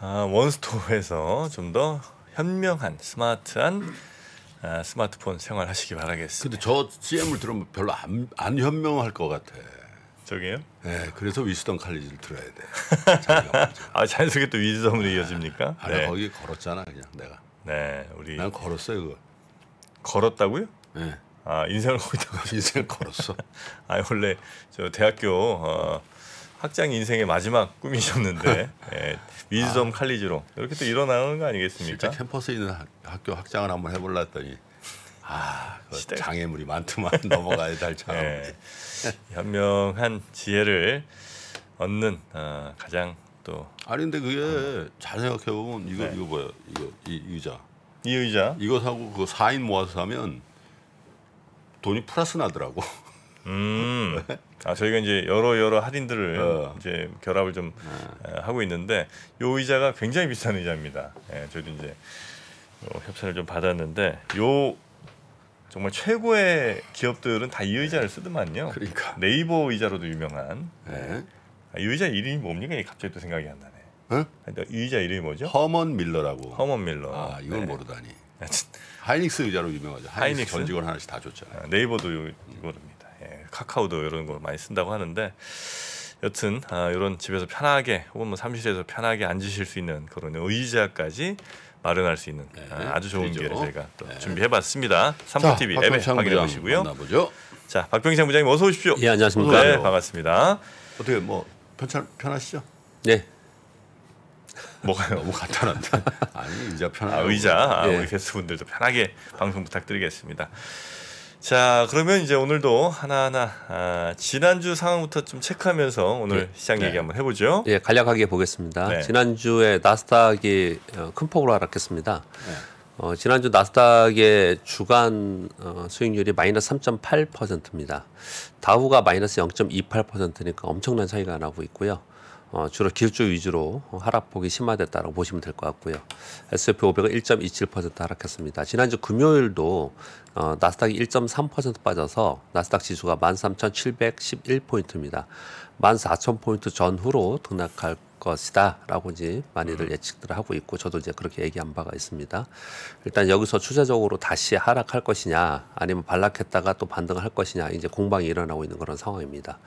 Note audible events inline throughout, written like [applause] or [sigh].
아, 원스톱에서 좀 더 현명한 스마트한 아, 스마트폰 생활하시기 바라겠습니다. 근데 저 CM을 들으면 별로 안, 안 현명할 것 같아. 저게요? 네, 예, 그래서 위스턴 칼리지를 들어야 돼. [laughs] 아, 자연스럽게 또 위즈덤으로 네. 이어집니까? 아니, 네. 거기 걸었잖아, 그냥 내가. 네, 우리. 난 걸었어요, 그거. 걸었다고요? 네. 아, 인생을 거기다가 [laughs] 인생을 걸었어. [laughs] 아, 원래 저 대학교 어, 학장 인생의 마지막 꿈이셨는데 위즈덤 [laughs] 예, 아, 칼리지로 이렇게 또 일어나는 거 아니겠습니까? 실제 캠퍼스에 있는 학교 학장을 한번 해볼라 했더니 아, 그 장애물이 많더만 [laughs] 넘어가야 될 참. 애 예. 현명한 지혜를 얻는 어, 가장 또 아니 근데 그게 어. 잘 생각해 보면 이거 네. 이거 뭐야 이거 이 의자 이 의자 이거 사고 그 4인 모아서 사면 돈이 플러스 나더라고. [laughs] 음. 아 저희가 이제 여러 여러 할인들을 어. 이제 결합을 좀 어. 하고 있는데 요 의자가 굉장히 비싼 의자입니다. 예, 저희도 이제 협찬을 좀 받았는데 요 정말 최고의 기업들은 다 이 의자를 쓰더만요. 그러니까 네이버 의자로도 유명한. 네. 아, 이 의자 이름이 뭡니까? 갑자기 또 생각이 안 나네. 응? 어? 이 의자 이름이 뭐죠? 허먼 밀러라고. 허먼 밀러. 아 이걸 네. 모르다니. [laughs] 하이닉스 의자로 유명하죠. 하이닉스, 하이닉스? 전직원 하나씩 다 줬잖아요. 아, 네이버도 이거입니다. 카카오도 이런 걸 많이 쓴다고 하는데 여튼 아, 이런 집에서 편하게 혹은 뭐 사무실에서 편하게 앉으실 수 있는 그런 의자까지 마련할 수 있는 네, 아, 주 좋은 기회를 저희가 또 네. 준비해봤습니다. 삼포TV 앱에 확인해 보시고요. 만나보죠. 자 박병창 부장님 어서 오십시오. 예 안녕하십니까. 네 반갑습니다. 어떻게 뭐 편찮 편하시죠? 네. 뭐가요? 너무 간단한데. [laughs] 아니 의자 편하 아, 의자 네. 우리 게스트분들도 편하게 방송 부탁드리겠습니다. 자, 그러면 이제 오늘도 하나하나 아, 지난주 상황부터 좀 체크하면서 오늘 네. 시장 얘기 네. 한번 해보죠. 예, 간략하게 보겠습니다. 네. 지난주에 나스닥이 어, 큰 폭으로 하락했습니다. 네. 어, 지난주 나스닥의 주간 어, 수익률이 마이너스 3.8%입니다. 다우가 마이너스 0.28%니까 엄청난 차이가 나고 있고요. 어, 주로 길주 위주로 하락폭이 심화됐다고 보시면 될 것 같고요. S&P 500은 1.27% 하락했습니다. 지난주 금요일도 어, 나스닥이 1.3% 빠져서 나스닥 지수가 13,711포인트입니다. 14,000포인트 전후로 등락할 것이다 라고 이제 많이들 음. 예측들 하고 있고 저도 이제 그렇게 얘기한 바가 있습니다. 일단 여기서 추세적으로 다시 하락할 것이냐 아니면 반락했다가 또 반등을 할 것이냐 이제 공방이 일어나고 있는 그런 상황입니다.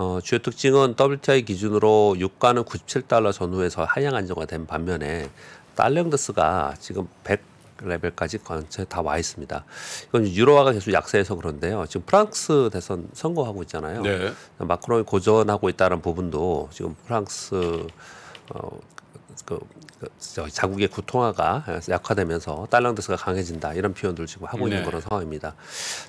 어, 주요 특징은 WTI 기준으로 유가는 97달러 전후에서 하향 안정화된 반면에 달러형더스가 지금 100 레벨까지 전체 다 와 있습니다. 이건 유로화가 계속 약세해서 그런데요. 지금 프랑스 대선 선거하고 있잖아요. 네. 마크롱이 고전하고 있다는 부분도 지금 프랑스 어, 그, 그 자국의 구통화가 약화되면서 달러 대수가 강해진다 이런 표현들 지금 하고 있는 네. 그런 상황입니다.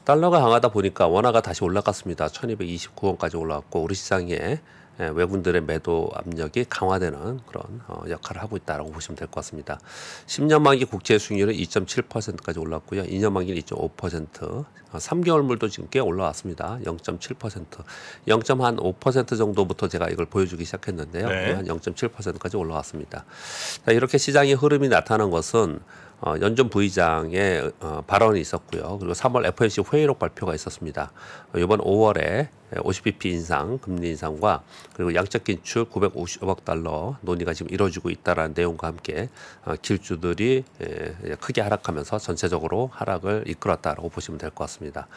달러가 강하다 보니까 원화가 다시 올라갔습니다. 1,229원까지 올라왔고 우리 시장에 예, 외국인들의 매도 압력이 강화되는 그런 어, 역할을 하고 있다고 보시면 될 것 같습니다. 10년 만기 국채 수익률은 2.7%까지 올랐고요. 2년 만기는 2.5%, 3개월물도 어, 지금 꽤 올라왔습니다. 0.7%, 0.5% 정도부터 제가 이걸 보여주기 시작했는데요. 네. 예, 한 0.7%까지 올라왔습니다. 자, 이렇게 시장의 흐름이 나타난 것은 어, 연준 부의장의 어, 발언이 있었고요. 그리고 3월 FOMC 회의록 발표가 있었습니다. 이번 5월에 50bp 인상, 금리 인상과 그리고 양적 긴축 950억 달러 논의가 지금 이루어지고 있다라는 내용과 함께 어, 길주들이 예, 크게 하락하면서 전체적으로 하락을 이끌었다고 보시면 될 것 같습니다.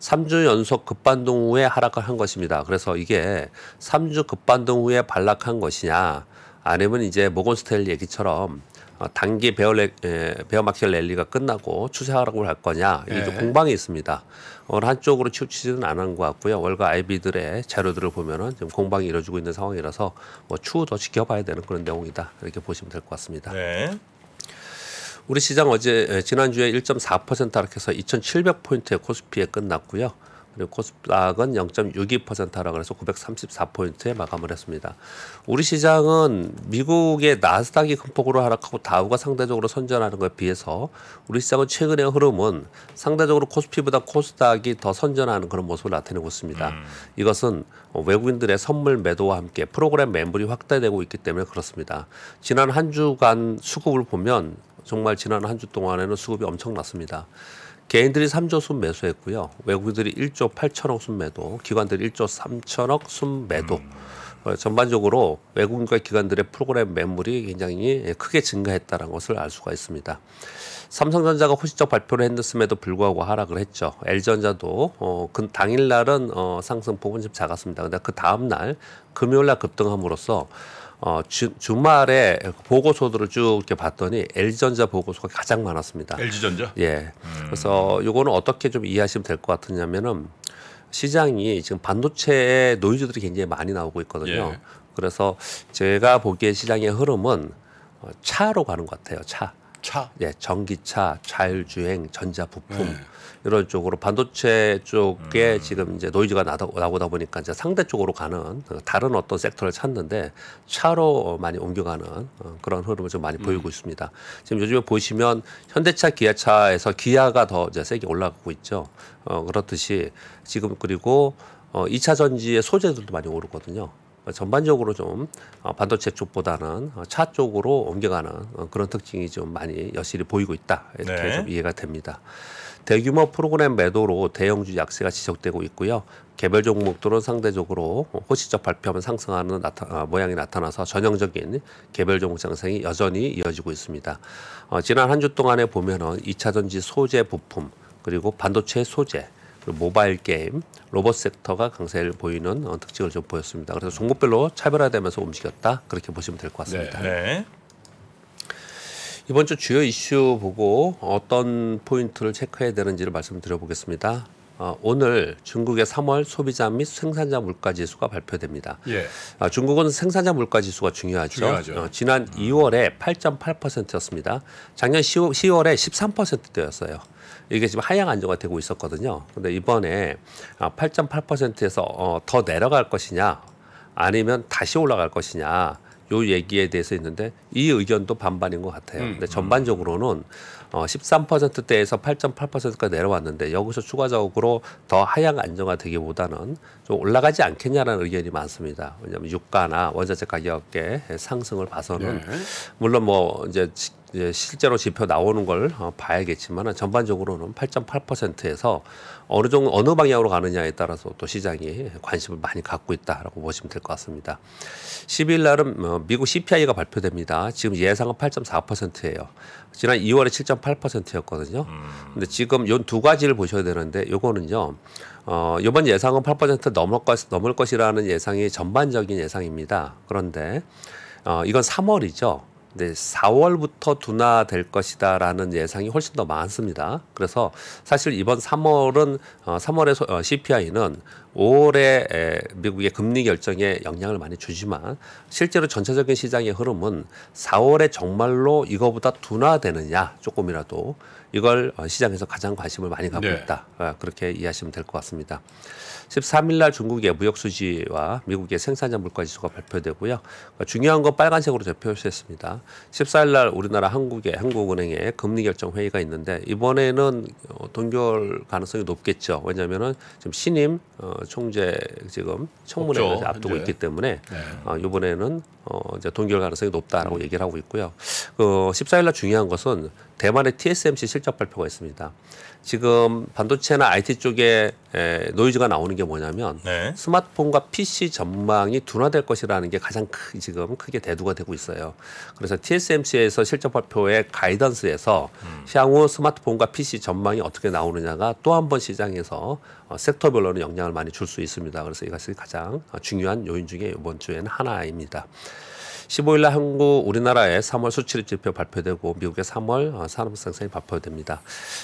3주 연속 급반동 후에 하락을 한 것입니다. 그래서 이게 3주 급반동 후에 반락한 것이냐 아니면 이제 모건스텔리 얘기처럼 어, 단기 베어, 레, 예, 베어 막켓 랠리가 끝나고 추세 하락을 할 거냐 이 예. 네. 공방이 있습니다. 오늘 한쪽으로 치우치지는 않은 것 같고요. 월가 아이비들의 자료들을 보면은 지금 공방이 이루어지고 있는 상황이라서 뭐 추후 더 지켜봐야 되는 그런 내용이다 이렇게 보시면 될 것 같습니다. 네. 우리 시장 어제 예, 지난주에 1.4% 하락해서 2,700포인트의 코스피에 끝났고요. 그리고 코스닥은 0.62% 하락을 해서 934포인트에 마감을 했습니다. 우리 시장은 미국의 나스닥이 큰 폭으로 하락하고 다우가 상대적으로 선전하는 것에 비해서 우리 시장은 최근의 흐름은 상대적으로 코스피보다 코스닥이 더 선전하는 그런 모습을 나타내고 있습니다. 음. 이것은 외국인들의 선물 매도와 함께 프로그램 매물이 확대되고 있기 때문에 그렇습니다. 지난 한 주간 수급을 보면 정말 지난 한 주 동안에는 수급이 엄청났습니다. 개인들이 3조 순매수했고요. 외국인들이 1조 8천억 순매도, 기관들이 1조 3천억 순매도. 음. 어, 전반적으로 외국인과 기관들의 프로그램 매물이 굉장히 크게 증가했다는 것을 알 수가 있습니다. 삼성전자가 호시적 발표를 했음에도 불구하고 하락을 했죠. LG전자도 어, 그 당일날은 어, 상승폭은 좀 작았습니다. 근데 그 다음날 금요일날 급등함으로써 어, 주, 주말에 보고서들을 쭉 이렇게 봤더니 LG전자 보고서가 가장 많았습니다. LG전자? 예. 음. 그래서 요거는 어떻게 좀 이해하시면 될 것 같으냐면은 시장이 지금 반도체의 노이즈들이 굉장히 많이 나오고 있거든요. 예. 그래서 제가 보기에 시장의 흐름은 어, 차로 가는 것 같아요. 차. 차. 예, 전기차, 자율주행, 전자부품. 예. 이런 쪽으로 반도체 쪽에 음. 지금 이제 노이즈가 나오다 다 보니까 이제 상대 쪽으로 가는 그 다른 어떤 섹터를 찾는데 차로 많이 옮겨가는 어, 그런 흐름을 좀 많이 보이고 음. 있습니다. 지금 요즘에 보시면 현대차, 기아차에서 기아가 더 이제 세게 올라가고 있죠. 어, 그렇듯이 지금 그리고 어, 2차 전지의 소재들도 많이 오르거든요. 어, 전반적으로 좀 어, 반도체 쪽보다는 차 쪽으로 옮겨가는 어, 그런 특징이 좀 많이 여실히 보이고 있다 이렇게 네. 좀 이해가 됩니다. 대규모 프로그램 매도로 대형주 약세가 지속되고 있고요. 개별 종목들은 상대적으로 호시적 발표하면 상승하는 나타, 모양이 나타나서 전형적인 개별 종목 상승이 여전히 이어지고 있습니다. 어, 지난 한 주 동안에 보면은 이차전지 소재 부품 그리고 반도체 소재 그 모바일 게임, 로봇 섹터가 강세를 보이는 어, 특징을 좀 보였습니다. 그래서 종목별로 차별화되면서 움직였다 그렇게 보시면 될 것 같습니다. 네, 네. 이번 주 주요 이슈 보고 어떤 포인트를 체크해야 되는지를 말씀드려보겠습니다. 어, 오늘 중국의 3월 소비자 및 생산자 물가 지수가 발표됩니다. 예. 어, 중국은 생산자 물가 지수가 중요하죠. 중요하죠. 어, 지난 음. 2월에 8.8%였습니다. 작년 10, 월에 1 3되었어요 이게 지금 하향 안정화 되고 있었거든요. 근데 이번에 8.8%에서 아, 어, 더 내려갈 것이냐 아니면 다시 올라갈 것이냐 요 얘기에 대해서 있는데 이 의견도 반반인 것 같아요. 음. 근데 음. 전반적으로는 어 13%대에서 8.8%가 내려왔는데 여기서 추가적으로 더 하향 안정화되기보다는 좀 올라가지 않겠냐라는 의견이 많습니다. 왜냐하면 유가나 원자재 가격의 상승을 봐서는 네. 물론 뭐 이제 실제로 지표 나오는 걸 어, 봐야겠지만 전반적으로는 8.8%에서 어느 정도 어느 방향으로 가느냐에 따라서 또 시장이 관심을 많이 갖고 있다라고 보시면 될 것 같습니다. 12일 날은 어, 미국 CPI가 발표됩니다. 지금 예상은 8.4%예요. 지난 2월에 7.8%였거든요. 근데 지금 요 두 가지를 보셔야 되는데 요거는요. 어, 이번 예상은 8% 넘을 것 넘을 것이라는 예상이 전반적인 예상입니다. 그런데 어, 이건 3월이죠. 네, 4월부터 둔화될 것이다라는 예상이 훨씬 더 많습니다. 그래서 사실 이번 3월은 어, 3월에 소, 어, CPI는 올해 미국의 금리 결정에 영향을 많이 주지만 실제로 전체적인 시장의 흐름은 4월에 정말로 이거보다 둔화되느냐 조금이라도 이걸 어, 시장에서 가장 관심을 많이 갖고 네. 있다 어, 그렇게 이해하시면 될 것 같습니다. 13일 날 중국의 무역 수지와 미국의 생산자 물가 지수가 발표되고요. 그러니까 중요한 건 빨간색으로 대표했습니다. 14일 날 우리나라 한국의 한국은행의 금리 결정 회의가 있는데 이번에는 어, 동결 가능성이 높겠죠. 왜냐하면은 지금 신임 총재 지금 청문회를 없죠, 앞두고 현재. 있기 때문에 네. 어, 아, 이번에는 어, 이제 동결 가능성이 높다라고 음. 얘기를 하고 있고요. 그 14일 날 중요한 것은 대만의 TSMC 실적 발표가 있습니다. 지금 반도체나 IT 쪽에 에, 노이즈가 나오는 게 뭐냐면 네. 스마트폰과 PC 전망이 둔화될 것이라는 게 가장 크, 지금 크게 대두가 되고 있어요. 그래서 TSMC에서 실적 발표의 가이던스에서 음. 향후 스마트폰과 PC 전망이 어떻게 나오느냐가 또 한 번 시장에서 어, 섹터별로는 영향을 많이 줄 수 있습니다. 그래서 이것이 가장 중요한 요인 중에 이번 주에는 하나입니다. 15일 날 한국 우리나라의 3월 수출입 지표 발표되고 미국의 3월 어, 산업 생산이 발표됩니다.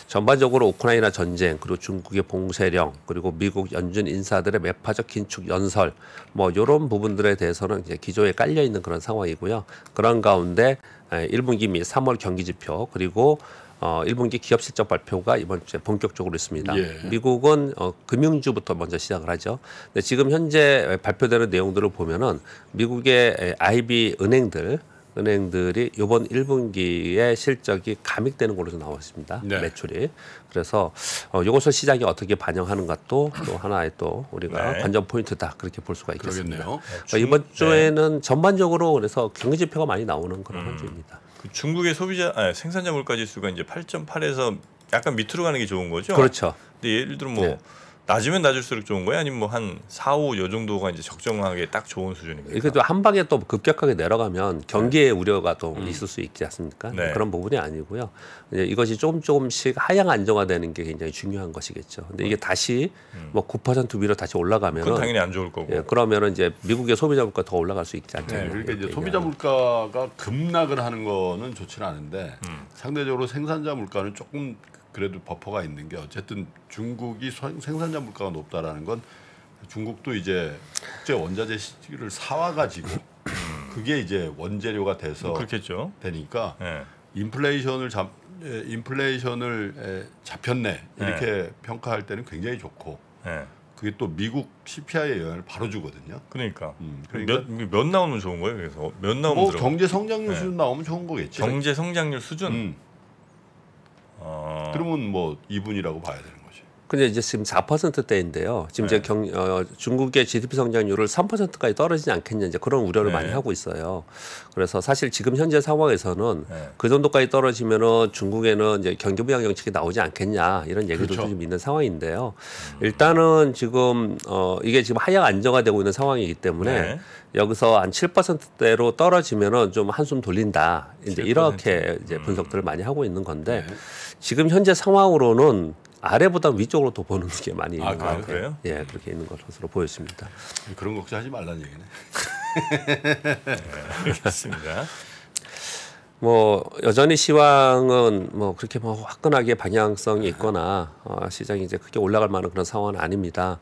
전반적으로 우크라이나 전쟁 그리고 중국의 봉쇄령 그리고 미국 연준 인사들의 매파적 긴축 연설 뭐 이런 부분들에 대해서는 이제 기조에 깔려 있는 그런 상황이고요. 그런 가운데 1분기 및 3월 경기 지표 그리고 어, 1분기 기업 실적 발표가 이번 주에 본격적으로 있습니다. 예. 미국은 어, 금융주부터 먼저 시작을 하죠. 근데 지금 현재 발표되는 내용들을 보면은 미국의 IB 은행들 은행들이 이번 1분기에 실적이 감익되는 걸로 나왔습니다. 네. 매출이. 그래서 어, 이것을 시장이 어떻게 반영하는 것도 또 하나의 또 우리가 네. 관전 포인트다 그렇게 볼 수가 있겠습니다. 그러니까 이번 주에는 네. 전반적으로 그래서 경제 지표가 많이 나오는 그런 음. 주입니다. 그 중국의 소비자 아니, 생산자 물가 지수가 이제 8.8에서 약간 밑으로 가는 게 좋은 거죠. 그렇죠. 근데 예를 들어 뭐 네. 낮으면 낮을수록 좋은 거예요? 아니면 뭐한 4, 5, 요 정도가 이제 적정하게 딱 좋은 수준입니까? 이렇게 한 방에 또 급격하게 내려가면 네. 경기의 네. 우려가 또 음. 있을 수 있지 않습니까? 네. 그런 부분이 아니고요. 이제 이것이 조금 조금씩 하향 안정화되는 게 굉장히 중요한 것이겠죠. 근데 이게 음. 다시 음. 뭐9% 위로 다시 올라가면 그건 당연히 안 좋을 거고. 예, 그러면 이제 미국의 소비자 물가 더 올라갈 수 있지 않겠냐. 네, 그러니 소비자 물가가 급락을 하는 거는 좋지는 않은데 음. 상대적으로 생산자 물가는 조금 그래도 버퍼가 있는 게 어쨌든 중국이 생산자 물가가 높다라는 건 중국도 이제 국제 원자재를 시기 사와가지고 음. 그게 이제 원재료가 돼서 그렇겠죠. 되니까 네. 인플레이션을 잡 예, 인플레이션을 예, 잡혔네 이렇게 네. 평가할 때는 굉장히 좋고 네. 그게 또 미국 CPI에 영향을 바로 주거든요. 그러니까, 음, 그러니까 몇, 몇 나오면 좋은 거예요. 그래서 몇 나오면 뭐 경제 성장률 수준 나오면 좋은 거겠죠. 경제 성장률 수준. 음. 어. 그러면 뭐 이분이라고 봐야 되는 근데 이제 지금 4%대인데요. 지금 네. 이제 경, 어, 중국의 GDP 성장률을 3%까지 떨어지지 않겠냐 이제 그런 우려를 네. 많이 하고 있어요. 그래서 사실 지금 현재 상황에서는 네. 그 정도까지 떨어지면은 중국에는 이제 경기 부양 정책이 나오지 않겠냐 이런 얘기도 그렇죠. 좀 있는 상황인데요. 음. 일단은 지금 어 이게 지금 하향 안정화되고 있는 상황이기 때문에 네. 여기서 한 7%대로 떨어지면은 좀 한숨 돌린다. 이제 7%. 이렇게 이제 분석들을 음. 많이 하고 있는 건데 네. 지금 현재 상황으로는 아래보다 위쪽으로 더 보는 게 많이 있는 아, 것 같아요. 그래요? 예, 그렇게 있는 것으로 보였습니다. 그런 걱정하지 말라는 얘기네. [laughs] 네, 알겠습니다. 뭐 여전히 시황은 뭐 그렇게 뭐 화끈하게 방향성이 있거나 어, 시장이 이제 크게 올라갈 만한 그런 상황은 아닙니다.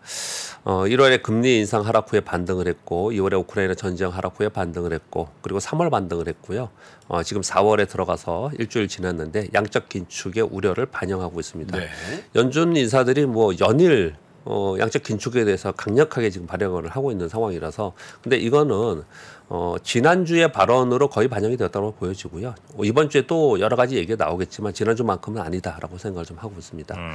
어, 1월에 금리 인상 하락 후에 반등을 했고 2월에 우크라이나 전쟁 하락 후에 반등을 했고 그리고 3월 반등을 했고요. 어, 지금 4월에 들어가서 일주일 지났는데 양적 긴축의 우려를 반영하고 있습니다. 네. 연준 인사들이 뭐 연일 어, 양적 긴축에 대해서 강력하게 지금 발행을 하고 있는 상황이라서 근데 이거는 어, 지난주의 발언으로 거의 반영이 되었다고 보여지고요. 이번 주에 또 여러 가지 얘기가 나오겠지만 지난주만큼은 아니다라고 생각을 좀 하고 있습니다. 음.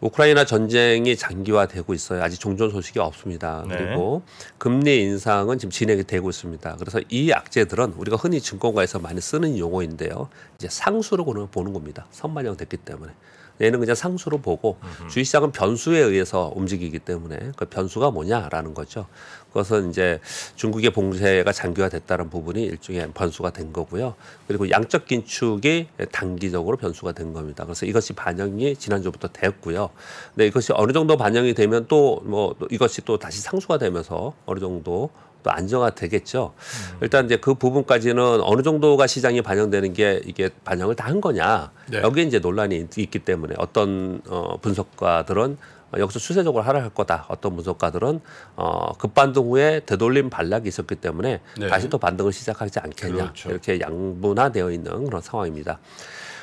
우크라이나 전쟁이 장기화되고 있어요. 아직 종전 소식이 없습니다. 네. 그리고 금리 인상은 지금 진행이 되고 있습니다. 그래서 이 악재들은 우리가 흔히 증권가에서 많이 쓰는 용어인데요. 이제 상수로 보는 겁니다. 선반영됐기 때문에. 얘는 그냥 상수로 보고 음흠. 주식시장은 변수에 의해서 움직이기 때문에 그 변수가 뭐냐라는 거죠. 그것은 이제 중국의 봉쇄가 장기화됐다는 부분이 일종의 변수가 된 거고요. 그리고 양적 긴축이 단기적으로 변수가 된 겁니다. 그래서 이것이 반영이 지난주부터 됐고요 근데 이것이 어느 정도 반영이 되면 또 뭐 이것이 또 다시 상수가 되면서 어느 정도 또 안정화되겠죠. 음. 일단 이제 그 부분까지는 어느 정도가 시장이 반영되는 게 이게 반영을 다 한 거냐 네. 여기에 이제 논란이 있기 때문에 어떤 어, 분석가들은 여기서 추세적으로 하락할 거다. 어떤 분석가들은 어, 급반등 후에 되돌림 반락이 있었기 때문에 네. 다시 또 반등을 시작하지 않겠냐 그렇죠. 이렇게 양분화되어 있는 그런 상황입니다.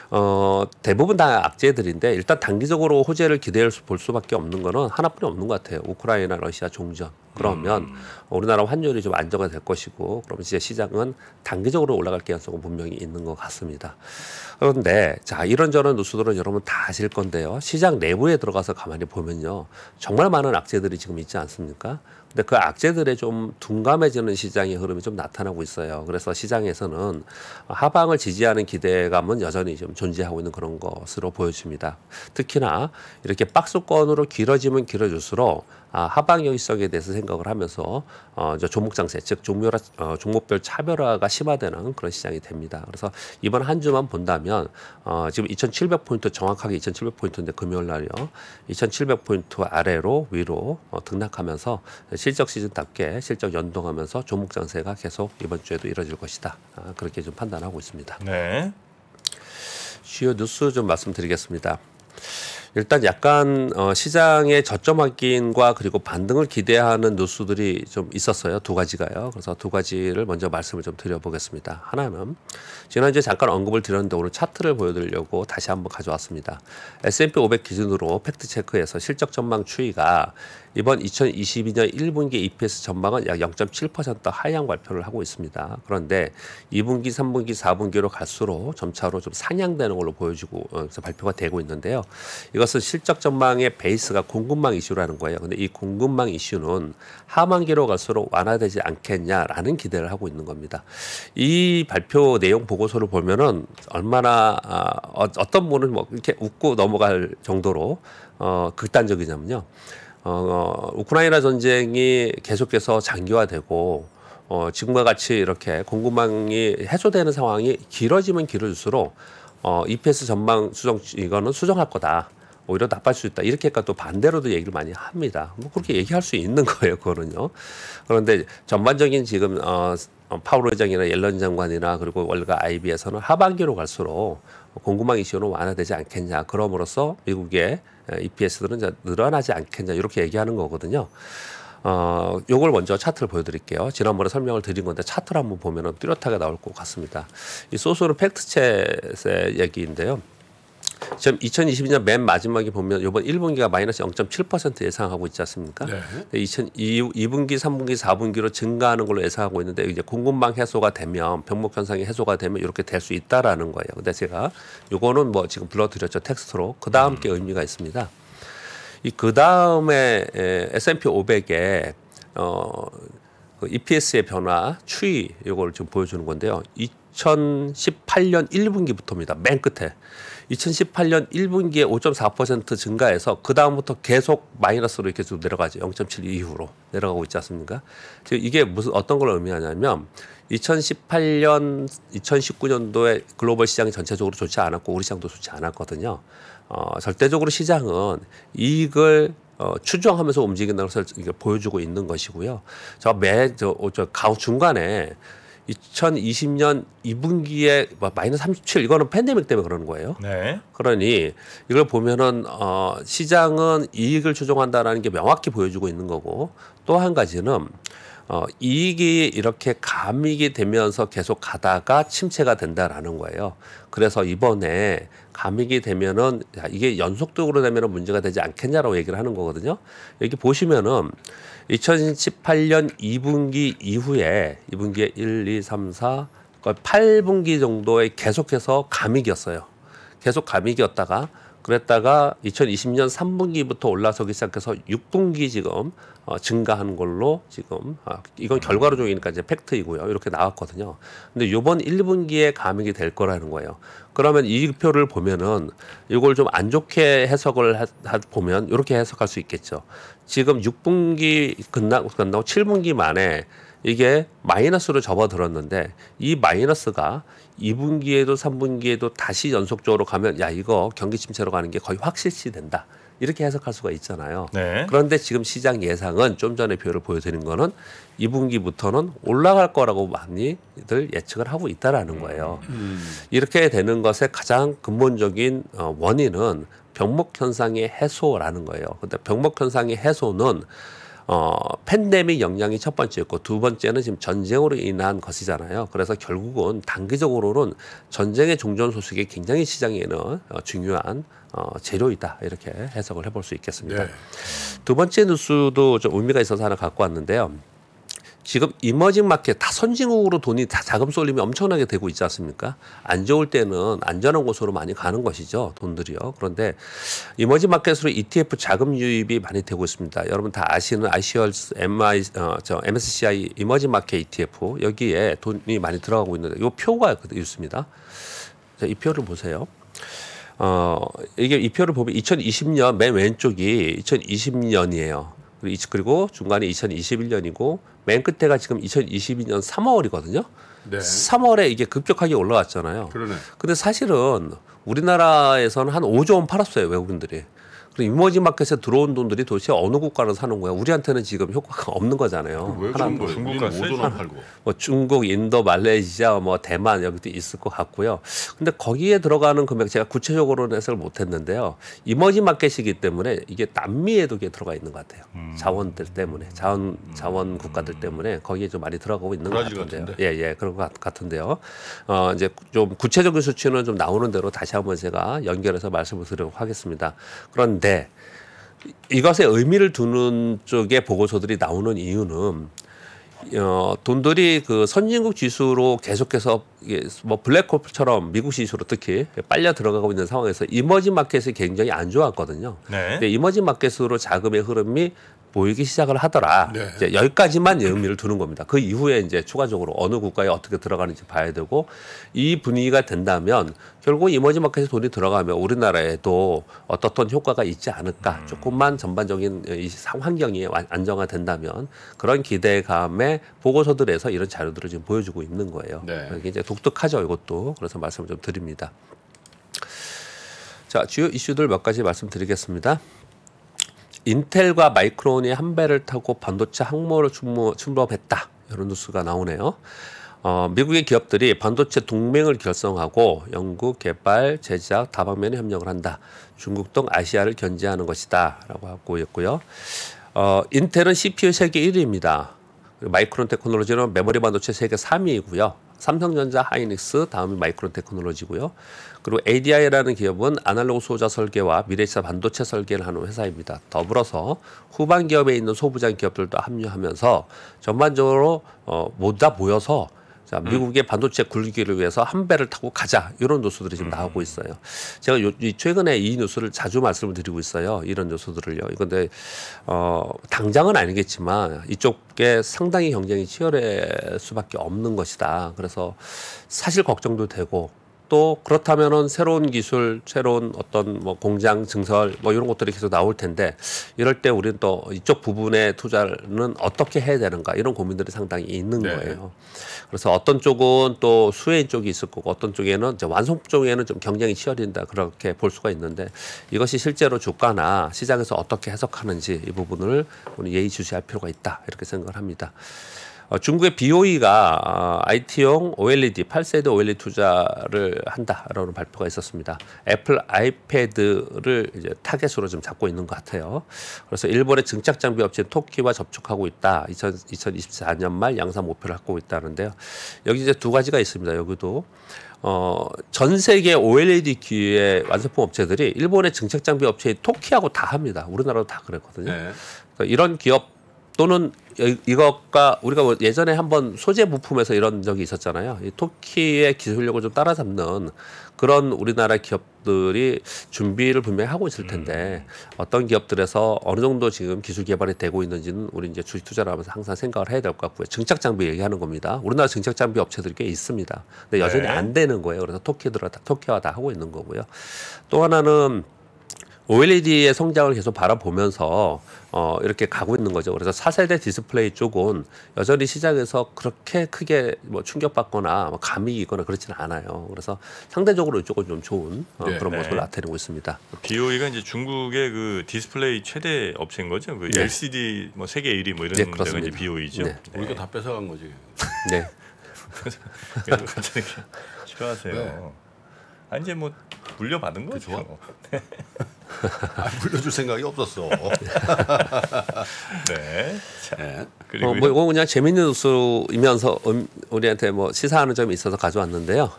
어, 대부분 다 악재들인데 일단 단기적으로 호재를 기대할 수 볼 수밖에 없는 거는 하나뿐이 없는 것 같아요. 우크라이나 러시아 종전 그러면 음. 우리나라 환율이 좀 안정화 될 것이고 그러면 이제 시장은 단기적으로 올라갈 가능성은 분명히 있는 것 같습니다. 그런데 자 이런저런 뉴스들은 여러분 다 아실 건데요. 시장 내부에 들어가서 가만히 보면요. 정말 많은 악재들이 지금 있지 않습니까? 근데 그 악재들에 좀 둔감해지는 시장의 흐름이 좀 나타나고 있어요. 그래서 시장에서는 하방을 지지하는 기대감은 여전히 좀 존재하고 있는 그런 것으로 보여집니다. 특히나 이렇게 박스권으로 길어지면 길어질수록 아, 하방 영위성에 대해서 생각을 하면서 어, 이제 종목장세 즉 종묘라, 어, 종목별 차별화가 심화되는 그런 시장이 됩니다. 그래서 이번 한 주만 본다면 어, 지금 2,700포인트 정확하게 2,700포인트인데 금요일 날이요. 2,700포인트 아래로 위로 어, 등락하면서 실적 시즌답게 실적 연동하면서 종목장세가 계속 이번 주에도 이뤄질 것이다. 아, 그렇게 좀 판단하고 있습니다. 네. 주요 뉴스 좀 말씀드리겠습니다. 일단 약간 어, 시장의 저점 확인과 그리고 반등을 기대하는 뉴스들이 좀 있었어요. 두 가지가요. 그래서 두 가지를 먼저 말씀을 좀 드려보겠습니다. 하나는 지난주에 잠깐 언급을 드렸는데 오늘 차트를 보여드리려고 다시 한번 가져왔습니다. S&P 500 기준으로 팩트 체크에서 실적 전망 추이가 이번 2022년 1분기 EPS 전망은 약 0.7% 하향 발표를 하고 있습니다. 그런데 2분기, 3분기, 4분기로 갈수록 점차로 좀 상향되는 걸로 보여지고 어, 발표가 되고 있는데요. 이것은 실적 전망의 베이스가 공급망 이슈라는 거예요. 근데 이 공급망 이슈는 하반기로 갈수록 완화되지 않겠냐라는 기대를 하고 있는 겁니다. 이 발표 내용 보고서를 보면은 얼마나 아, 어, 어떤 분은 뭐 이렇게 웃고 넘어갈 정도로 어, 극단적이냐면요. 어, 어, 우크라이나 전쟁이 계속해서 장기화되고 어, 지금과 같이 이렇게 공급망이 해소되는 상황이 길어지면 길어질수록 어, EPS 전망 수정 이거는 수정할 거다. 오히려 나빠질 수 있다. 이렇게까 또 반대로도 얘기를 많이 합니다. 뭐 그렇게 얘기할 수 있는 거예요, 그거는요. 그런데 전반적인 지금 어, 어 파월 의장이나 옐런 장관이나 그리고 월가 아이비에서는 하반기로 갈수록 공급망 이슈는 완화되지 않겠냐. 그럼으로써 미국의 EPS들은 이제 늘어나지 않겠냐 이렇게 얘기하는 거거든요. 어, 요걸 먼저 차트를 보여드릴게요. 지난번에 설명을 드린 건데 차트를 한번 보면 뚜렷하게 나올 것 같습니다. 이 소스는 팩트챗의 얘기인데요. 지금 2022년 맨 마지막에 보면 이번 1분기가 마이너스 0.7% 예상하고 있지 않습니까? 네. 2002, 2분기, 3분기, 4분기로 증가하는 걸로 예상하고 있는데 이제 공급망 해소가 되면 병목 현상이 해소가 되면 이렇게 될 수 있다라는 거예요. 근데 제가 요거는 뭐 지금 불러드렸죠 텍스트로 그 다음 음. 게 의미가 있습니다. 이그 다음에 S&P 500에 어그 EPS의 변화 추이 요거를 지금 보여주는 건데요. 2018년 1분기부터입니다. 맨 끝에 2018년 1분기에 5.4% 증가해서 그 다음부터 계속 마이너스로 이렇게 쭉 내려가죠. 0.7 이후로 내려가고 있지 않습니까? 지금 이게 무슨 어떤 걸 의미하냐면 2018년, 2019년도에 글로벌 시장이 전체적으로 좋지 않았고 우리 시장도 좋지 않았거든요. 어, 절대적으로 시장은 이익을 어, 추정하면서 움직인다고 것을 보여주고 있는 것이고요. 저 매, 저, 저, 가, 중간에 2020년 2분기에 뭐 마이너스 37 이거는 팬데믹 때문에 그러는 거예요. 네. 그러니 이걸 보면은 어 시장은 이익을 조정한다라는게 명확히 보여주고 있는 거고 또 한 가지는 어 이익이 이렇게 감익이 되면서 계속 가다가 침체가 된다라는 거예요. 그래서 이번에 감익이 되면은 이게 연속적으로 되면은 문제가 되지 않겠냐라고 얘기를 하는 거거든요. 여기 보시면은 2018년 2분기 이후에 2분기에 1, 2, 3, 4 8분기 정도에 계속해서 감익이었어요. 계속 감익이었다가 그랬다가 2020년 3분기부터 올라서기 시작해서 6분기 지금 어, 증가한 걸로 지금 아, 이건 결과로적이니까 이제 팩트이고요. 이렇게 나왔거든요. 근데 요번 1, 분기에 감액이 될 거라는 거예요. 그러면 이익표를 보면은 이걸 좀 안 좋게 해석을 하, 하, 보면 이렇게 해석할 수 있겠죠. 지금 6분기 끝나고 끝나고 7분기 만에 이게 마이너스로 접어들었는데 이 마이너스가 이분기에도삼분기에도 다시 연속적으로 가면 야 이거 경기 침체로 가는 게 거의 확실시 된다. 이렇게 해석할 수가 있잖아요. 네. 그런데 지금 시장 예상은 좀 전에 표를 보여드린 거는 2분기부터는 올라갈 거라고 많이들 예측을 하고 있다라는 음. 거예요. 음. 이렇게 되는 것의 가장 근본적인 어, 원인은 병목 현상의 해소라는 거예요. 근데 병목 현상의 해소는 어, 팬데믹 영향이 첫 번째였고 두 번째는 지금 전쟁으로 인한 것이잖아요. 그래서 결국은 단기적으로는 전쟁의 종전 소식이 굉장히 시장에는 어, 중요한 어, 재료이다 이렇게 해석을 해볼 수 있겠습니다. 네. 두 번째 뉴스도 좀 의미가 있어서 하나 갖고 왔는데요. 지금 이머징 마켓 다 선진국으로 돈이 다 자금 쏠림이 엄청나게 되고 있지 않습니까? 안 좋을 때는 안전한 곳으로 많이 가는 것이죠. 돈들이요. 그런데 이머징 마켓으로 ETF 자금 유입이 많이 되고 있습니다. 여러분 다 아시는 ICRS, MI, 어, 저 MSCI 이머징 마켓 ETF 여기에 돈이 많이 들어가고 있는데 이 표가 있습니다. 자, 이 표를 보세요. 어, 이게 이 표를 보면 2020년 맨 왼쪽이 2020년이에요. 그리고 그리고 중간에 2021년이고 맨 끝에가 지금 2022년 3월이거든요. 네. 3월에 이게 급격하게 올라왔잖아요. 그러 근데 사실은 우리나라에서는 한 5조 원 팔았어요 외국인들이. 이머지 마켓에 들어온 돈들이 도대체 어느 국가로 사는 거야? 우리한테는 지금 효과가 없는 거잖아요. 그 왜 중국 가스 그러니까 팔고. 뭐 중국, 인도, 말레이시아, 뭐 대만 여기도 있을 것 같고요. 근데 거기에 들어가는 금액 제가 구체적으로는 해석을 못했는데요. 이머지 마켓이기 때문에 이게 남미에도 이게 들어가 있는 것 같아요. 음. 자원들 때문에 자원 자원 국가들 음. 때문에 거기에 좀 많이 들어가고 있는 것 같은데요. 같은데? 예, 예, 그런 것 같은데요. 어 이제 좀 구체적인 수치는 좀 나오는 대로 다시 한번 제가 연결해서 말씀을 드리도록 하겠습니다. 그런데 때 네. 이것에 의미를 두는 쪽의 보고서들이 나오는 이유는 어, 돈들이 그 선진국 지수로 계속해서 뭐 블랙홀처럼 미국 지수로 특히 빨려 들어가고 있는 상황에서 이머징 마켓이 굉장히 안 좋았거든요. 네. 근데 이머징 마켓으로 자금의 흐름이 보이기 시작을 하더라. 네. 이제 여기까지만 의미를 두는 겁니다. 그 이후에 이제 추가적으로 어느 국가에 어떻게 들어가는지 봐야 되고 이 분위기가 된다면 결국 이머지 마켓에 돈이 들어가면 우리나라에도 어떻던 효과가 있지 않을까. 음. 조금만 전반적인 이 환경이 안정화된다면 그런 기대감에 보고서들에서 이런 자료들을 지금 보여주고 있는 거예요. 네. 그러니까 이제 독특하죠. 이것도 그래서 말씀을 좀 드립니다. 자, 주요 이슈들 몇 가지 말씀드리겠습니다. 인텔과 마이크론이 한 배를 타고 반도체 항모를 침범했다. 이런 뉴스가 나오네요. 어, 미국의 기업들이 반도체 동맹을 결성하고 연구, 개발, 제작 다방면에 협력을 한다. 중국 등 아시아를 견제하는 것이다라고 하고 있고요. 어, 인텔은 CPU 세계 1위입니다. 마이크론 테크놀로지는 메모리 반도체 세계 3위이고요. 삼성전자, 하이닉스, 다음이 마이크론 테크놀로지고요. 그리고 ADI라는 기업은 아날로그 소자 설계와 미래차 반도체 설계를 하는 회사입니다. 더불어서 후반 기업에 있는 소부장 기업들도 합류하면서 전반적으로 어, 모두 다 모여서 자, 미국의 음. 반도체 굴기를 위해서 한 배를 타고 가자. 이런 뉴스들이 지금 음. 나오고 있어요. 제가 요, 이 최근에 이 뉴스를 자주 말씀을 드리고 있어요. 이런 뉴스들을요. 이건데, 어, 당장은 아니겠지만 이쪽에 상당히 경쟁이 치열할 수밖에 없는 것이다. 그래서 사실 걱정도 되고 또 그렇다면은 새로운 기술, 새로운 어떤 뭐 공장 증설 뭐 이런 것들이 계속 나올 텐데 이럴 때 우리는 또 이쪽 부분에 투자는 어떻게 해야 되는가 이런 고민들이 상당히 있는 네. 거예요. 그래서 어떤 쪽은 또 수혜인 쪽이 있을 거고 어떤 쪽에는 이제 완성 쪽에는 좀 경쟁이 치열한다 그렇게 볼 수가 있는데 이것이 실제로 주가나 시장에서 어떻게 해석하는지 이 부분을 우리 예의주시할 필요가 있다 이렇게 생각을 합니다. 어, 중국의 BOE가 어, IT용 OLED 8세대 OLED 투자를 한다라는 발표가 있었습니다. 애플 아이패드를 이제 타겟으로 좀 잡고 있는 것 같아요. 그래서 일본의 증착 장비 업체인 토끼와 접촉하고 있다. 2000, 2024년 말 양산 목표를 갖고 있다는데요. 여기 이제 두 가지가 있습니다. 여기도 어, 전 세계 OLED 기의 완성품 업체들이 일본의 증착 장비 업체인 토끼하고 다 합니다. 우리나라도 다 그랬거든요. 네. 그러니까 이런 기업 또는 이것과 우리가 뭐 예전에 한번 소재 부품에서 이런 적이 있었잖아요. 이토키의 기술력을 좀 따라잡는 그런 우리나라 기업들이 준비를 분명히 하고 있을 텐데 음. 어떤 기업들에서 어느 정도 지금 기술 개발이 되고 있는지는 우리 이제 주식 투자를 하면서 항상 생각을 해야 될 것 같고요. 증착 장비 얘기하는 겁니다. 우리나라 증착 장비 업체들이 꽤 있습니다. 근데 여전히 네. 안 되는 거예요. 그래서 토키들한테 터키와 다 하고 있는 거고요. 또 하나는 OLED의 성장을 계속 바라보면서 어, 이렇게 가고 있는 거죠. 그래서 4세대 디스플레이 쪽은 여전히 시장에서 그렇게 크게 뭐 충격받거나 뭐 감이 있거나 그렇지는 않아요. 그래서 상대적으로 이쪽은 좀 좋은 어, 네, 그런 네. 모습을 나타내고 있습니다. BOE가 이제 중국의 그 디스플레이 최대 업체인 거죠. 그 네. LCD 뭐 세계 1위 뭐 이런 네, 데가 이제 BOE죠. 네. 네. 우리가 다 뺏어간 거지. [laughs] 네. [laughs] 싫어하세요. 아 이제 뭐 물려받은 그 거죠. [laughs] [laughs] 아, 불러줄 생각이 없었어. [laughs] 네. 자, 네. 그리고 어, 뭐이건 그냥 재밌는 뉴스이면서 음, 우리한테 뭐 시사하는 점이 있어서 가져왔는데요.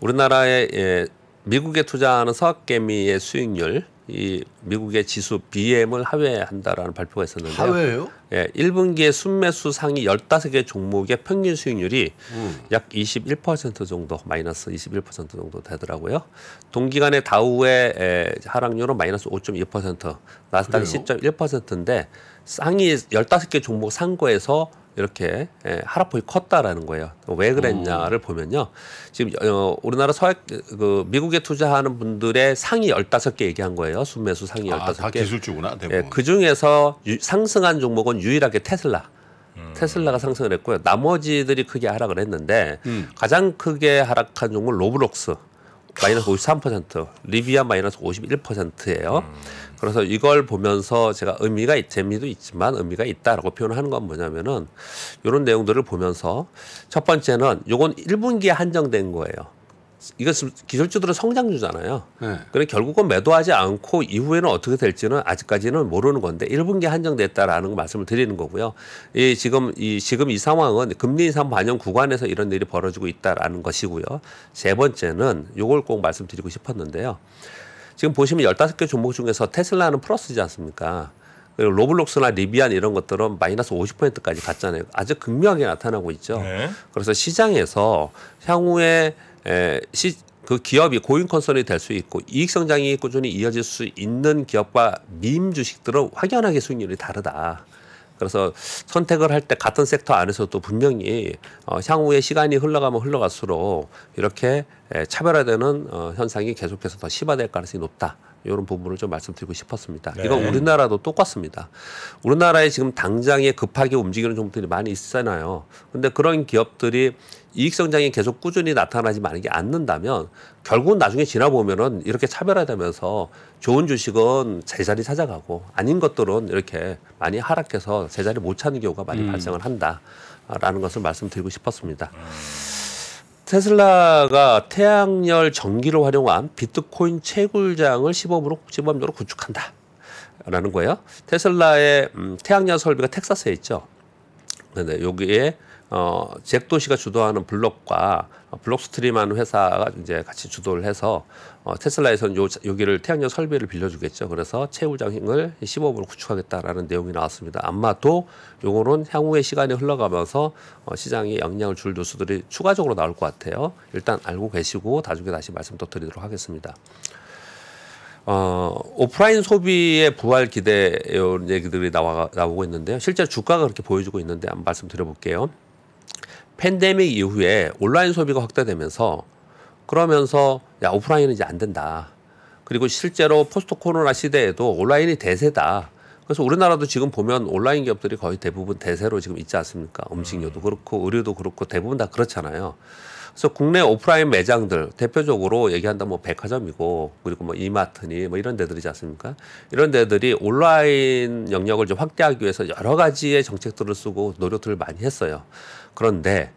우리나라의 예, 미국에 투자하는 서학개미의 수익률 이 미국의 지수 BM을 하회한다라는 발표가 있었는데요. 하회요? 예, 1분기에 순매수 상위 15개 종목의 평균 수익률이 음. 약21% 정도, 마이너스 21% 정도 되더라고요. 동기간에 다우의 에, 하락률은 마이너스 5.2%, 나스닥이 10.1%인데 상위 15개 종목 상고에서 이렇게 예, 하락폭이 컸다라는 거예요. 왜 그랬냐를 음. 보면요. 지금 어, 우리나라 서약 그 미국에 투자하는 분들의 상위 열다섯 개 얘기한 거예요. 순매수 상위 아, 열다섯 아, 개. 기술주구나 예, 대부분. 예, 그 중에서 유, 상승한 종목은 유일하게 테슬라. 음. 테슬라가 상승을 했고요. 나머지들이 크게 하락을 했는데 음. 가장 크게 하락한 종목은 로블록스 마이너스 53%, 리비아 마이너스 51%예요. 음. 그래서 이걸 보면서 제가 의미가 재미도 있지만 의미가 있다라고 표현하는 건 뭐냐면은 이런 내용들을 보면서 첫 번째는 요건 1분기에 한정된 거예요. 이것은 기술주들은 성장주잖아요. 네. 그래 결국은 매도하지 않고 이후에는 어떻게 될지는 아직까지는 모르는 건데 1분기 한정됐다라는 말씀을 드리는 거고요. 이 지금 이 지금 이 상황은 금리 인상 반영 구간에서 이런 일이 벌어지고 있다라는 것이고요. 세 번째는 요걸 꼭 말씀드리고 싶었는데요. 지금 보시면 열다섯 개 종목 중에서 테슬라는 플러스지 않습니까? 그리고 로블록스나 리비안 이런 것들은 마이너스 오십 퍼센트까지 갔잖아요. 아주 극명하게 나타나고 있죠. 네. 그래서 시장에서 향후에 에, 시, 그 기업이 고인 컨설이 될 수 있고 이익 성장이 꾸준히 이어질 수 있는 기업과 민 주식들은 확연하게 수익률이 다르다. 그래서 선택을 할 때 같은 섹터 안에서도 분명히 어, 향후에 시간이 흘러가면 흘러갈수록 이렇게 에, 차별화되는 어, 현상이 계속해서 더 심화될 가능성이 높다. 이런 부분을 좀 말씀드리고 싶었습니다. 네. 이건 우리나라도 똑같습니다. 우리나라에 지금 당장에 급하게 움직이는 종목들이 많이 있잖아요. 근데 그런 기업들이 이익 성장이 계속 꾸준히 나타나지 만약에 않는다면 결국은 나중에 지나 보면은 이렇게 차별화되면서 좋은 주식은 제자리 찾아가고 아닌 것들은 이렇게 많이 하락해서 제자리 못 찾는 경우가 많이 음. 발생을 한다라는 것을 말씀드리고 싶었습니다. 테슬라가 태양열 전기를 활용한 비트코인 채굴장을 시범으로 시범으로 구축한다. 라는 거예요. 테슬라의 음, 태양열 설비가 텍사스에 있죠. 근 여기에 어, 잭도 시가 주도하는 블록과 어, 블록스트림하 회사가 이제 같이 주도를 해서 어, 테슬라에서는 요, 여기를 태양열 설비를 빌려주겠죠. 그래서 채우장을 1 5로 구축하겠다라는 내용이 나왔습니다. 아마도 요거는 향후의 시간이 흘러가면서 어, 시장에 영향을 줄 뉴스들이 추가적으로 나올 것 같아요. 일단 알고 계시고 나중에 다시 말씀 또 드리도록 하겠습니다. 어, 오프라인 소비의 부활 기대 이런 얘기들이 나와, 나오고 있는데요. 실제 주가가 그렇게 보여주고 있는데 한번 말씀드려볼게요. 팬데믹 이후에 온라인 소비가 확대되면서 그러면서 야 오프라인은 이제 안 된다. 그리고 실제로 포스트 코로나 시대에도 온라인이 대세다. 그래서 우리나라도 지금 보면 온라인 기업들이 거의 대부분 대세로 지금 있지 않습니까? 음식료도 음. 그렇고 의류도 그렇고 대부분 다 그렇잖아요. 그래서 국내 오프라인 매장들 대표적으로 얘기한다 뭐 백화점이고 그리고 뭐 이마트니 뭐 이런 데들이지 않습니까? 이런 데들이 온라인 영역을 좀 확대하기 위해서 여러 가지의 정책들을 쓰고 노력들을 많이 했어요. 그런데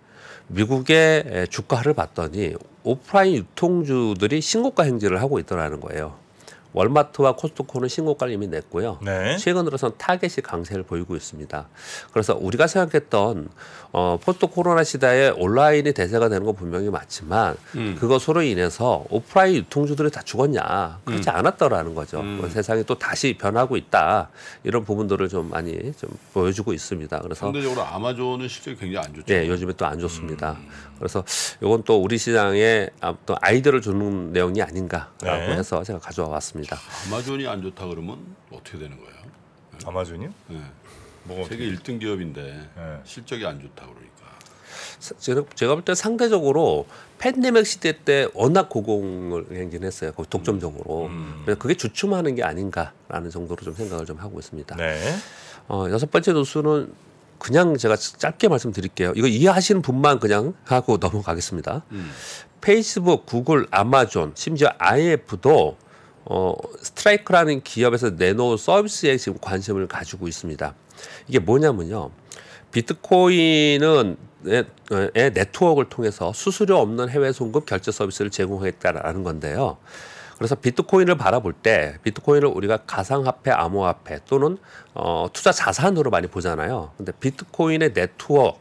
미국의 주가를 봤더니 오프라인 유통주들이 신고가 행진을 하고 있더라는 거예요. 월마트와 코스트코는 신고가를 이미 냈고요. 네. 최근 들어선 타겟이 강세를 보이고 있습니다. 그래서 우리가 생각했던 어, 포스트 코로나 시대에 온라인이 대세가 되는 건 분명히 맞지만 음. 그것으로 인해서 오프라인 유통주들이 다 죽었냐 그렇지 음. 않았더라는 거죠. 음. 세상이 또 다시 변하고 있다 이런 부분들을 좀 많이 좀 보여주고 있습니다. 그래서 상대적으로 아마존은 실제이 굉장히 안 좋죠. 예, 요즘에 또 안 좋습니다. 음. 그래서 이건 또 우리 시장에 아, 또 아이디어를 주는 내용이 아닌가라고 네. 해서 제가 가져와 봤습니다 있습니다. 아마존이 안 좋다 그러면 어떻게 되는 거예요? 네? 아마존이요? 네. 뭐 세계 1등 기업인데 네. 실적이 안 좋다 그러니까. 제가, 볼 때 상대적으로 팬데믹 시대 때 워낙 고공을 행진했어요. 그 독점적으로. 음. 음. 그래서 그게 주춤하는 게 아닌가라는 정도로 좀 생각을 좀 하고 있습니다. 네. 어, 여섯 번째 도수는 그냥 제가 짧게 말씀드릴게요. 이거 이해하시는 분만 그냥 하고 넘어가겠습니다. 음. 페이스북, 구글, 아마존, 심지어 IF도 어, 스트라이크라는 기업에서 내놓은 서비스에 지금 관심을 가지고 있습니다. 이게 뭐냐면요. 비트코인은 의 네트워크를 통해서 수수료 없는 해외 송금 결제 서비스를 제공했다라는 건데요. 그래서 비트코인을 바라볼 때 비트코인을 우리가 가상화폐, 암호화폐 또는 어, 투자 자산으로 많이 보잖아요. 근데 비트코인의 네트워크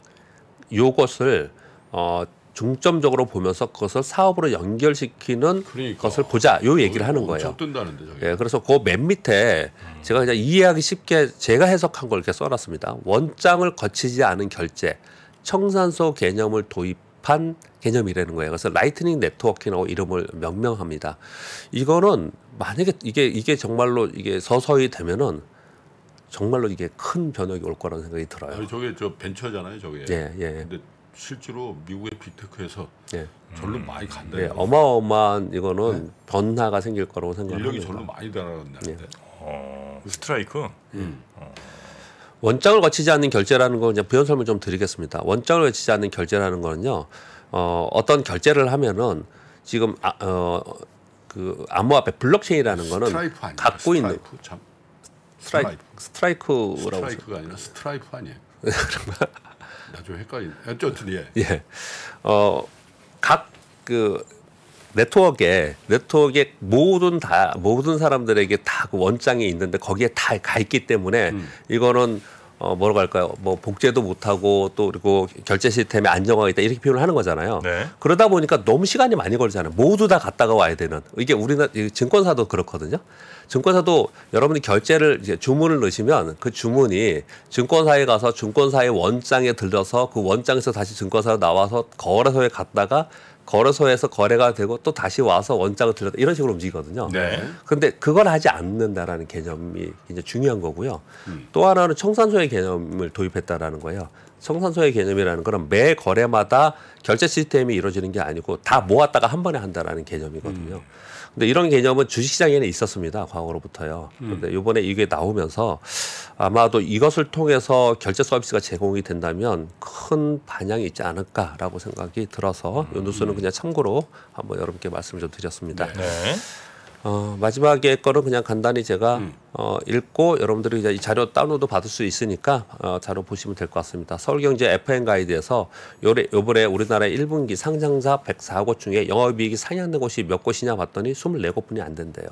요것을 어, 중점적으로 보면서 그것을 사업으로 연결시키는 그러니까. 것을 보자 요 얘기를 하는 거예요. 뜬다는데, 예, 그래서 그 맨 밑에 음. 제가 그냥 이해하기 쉽게 제가 해석한 걸 이렇게 써놨습니다. 원장을 거치지 않은 결제, 청산소 개념을 도입한 개념이라는 거예요. 그래서 라이트닝 네트워킹이라고 이름을 명명합니다. 이거는 만약에 이게 이게 정말로 이게 서서히 되면은 정말로 이게 큰 변혁이 올 거라는 생각이 들어요. 아니, 저게 저 벤처잖아요, 저게. 예, 예. 예. 근데 실제로 미국의 빅테크에서 네. 절로 음. 많이 간다. 네, 어마어마한 이거는 네. 변화가 생길 거라고 생각합니다. 인력이 절로 많이 달아간다 네. 어, 스트라이크. 음. 어. 원장을 거치지 않는 결제라는 건 이제 부연 설명 좀 드리겠습니다. 원장을 거치지 않는 결제라는 거는요, 어, 어떤 결제를 하면은 지금 아, 어, 그 암호화폐 블록체인이라는 거는 갖고 스트라이프? 있는 스트라이프? 스트라이크 스트라이크라고 스트라이크가 아니라 스트라이프 아니에요? [laughs] 나좀 헷갈린 어쨌든 예. 예. 어, 각 그 네트워크에 네트워크에 모든 다 모든 사람들에게 다 그 원장이 있는데 거기에 다 가 있기 때문에 음. 이거는 어 뭐라고 할까요? 뭐 복제도 못하고 또 그리고 결제 시스템이 안정화가 있다 이렇게 표현을 하는 거잖아요. 네. 그러다 보니까 너무 시간이 많이 걸리잖아요. 모두 다 갔다가 와야 되는 이게 우리나라 증권사도 그렇거든요. 증권사도 여러분이 결제를 이제 주문을 넣으시면 그 주문이 증권사에 가서 증권사의 원장에 들려서그 원장에서 다시 증권사로 나와서 거래소에 갔다가 거래소에서 거래가 되고 또 다시 와서 원장을 들렸다 이런 식으로 움직이거든요. 네. 근데 그걸 하지 않는다라는 개념이 굉장히 중요한 거고요. 음. 또 하나는 청산소의 개념을 도입했다라는 거예요. 청산소의 개념이라는 거는 매 거래마다 결제 시스템이 이루어지는 게 아니고 다 모았다가 한 번에 한다라는 개념이거든요. 음. 근데 이런 개념은 주식시장에는 있었습니다. 과거로부터요. 근데 음. 이번에 이게 나오면서 아마도 이것을 통해서 결제 서비스가 제공이 된다면 큰 반향이 있지 않을까라고 생각이 들어서 이 음. 뉴스는 그냥 참고로 한번 여러분께 말씀을 좀 드렸습니다. 네. 어, 마지막에 거는 그냥 간단히 제가 음. 어, 읽고 여러분들이 이제 이 자료 다운로드 받을 수 있으니까 어, 자료 보시면 될 것 같습니다. 서울경제 FM 가이드에서 요래, 요번에 우리나라 1분기 상장사 104곳 중에 영업이익이 상향된 곳이 몇 곳이냐 봤더니 24곳뿐이 안 된대요.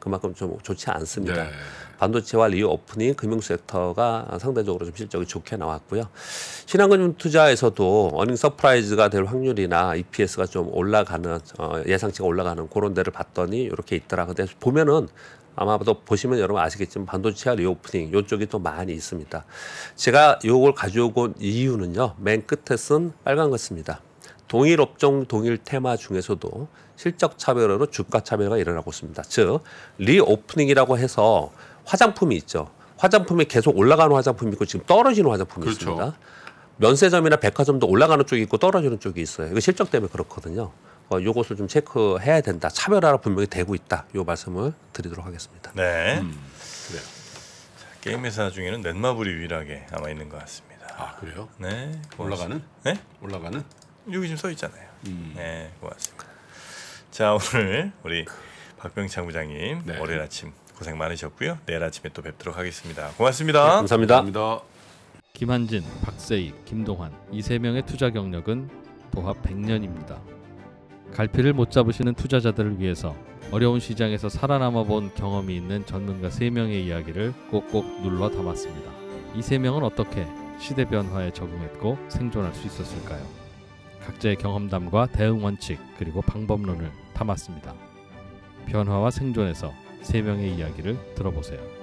그만큼 좀 좋지 않습니다. 네. 반도체와 리오프닝 금융 섹터가 상대적으로 좀 실적이 좋게 나왔고요. 신한금융 투자에서도 어닝 서프라이즈가 될 확률이나 EPS가 좀 올라가는 어, 예상치가 올라가는 그런 데를 봤더니 이렇게 있더라. 근데 보면은 아마도 보시면 여러분 아시겠지만 반도체와 리오프닝 요쪽이 또 많이 있습니다. 제가 요걸 가져온 이유는요. 맨 끝에 쓴 빨간 것입니다. 동일 업종 동일 테마 중에서도 실적 차별화로 주가 차별화가 일어나고 있습니다. 즉 리오프닝이라고 해서 화장품이 있죠. 화장품이 계속 올라가는 화장품이 있고 지금 떨어지는 화장품이 그렇죠. 있습니다. 면세점이나 백화점도 올라가는 쪽이 있고 떨어지는 쪽이 있어요. 이거 실적 때문에 그렇거든요. 어, 요것을 좀 체크해야 된다. 차별화가 분명히 되고 있다. 요 말씀을 드리도록 하겠습니다. 네. 음. 그래요. 자, 게임 회사 중에는 넷마블이 유일하게 남아 있는 것 같습니다. 아 그래요? 네. 올라가는? 네? 올라가는? 여기 지금 써 있잖아요. 음. 네, 고맙습니다. 자, 오늘 우리 박병창 부장님 네. 월요일 아침 고생 많으셨고요. 내일 아침에 또 뵙도록 하겠습니다. 고맙습니다. 네, 감사합니다. 감사합니다. 김한진, 박세희, 김동환 이 세 명의 투자 경력은 도합 100년입니다. 갈피를 못 잡으시는 투자자들을 위해서 어려운 시장에서 살아남아 본 경험이 있는 전문가 3명의 이야기를 꼭꼭 눌러 담았습니다. 이 3명은 어떻게 시대 변화에 적응했고 생존할 수 있었을까요? 각자의 경험담과 대응 원칙 그리고 방법론을 담았습니다. 변화와 생존에서 세 명의 이야기를 들어보세요.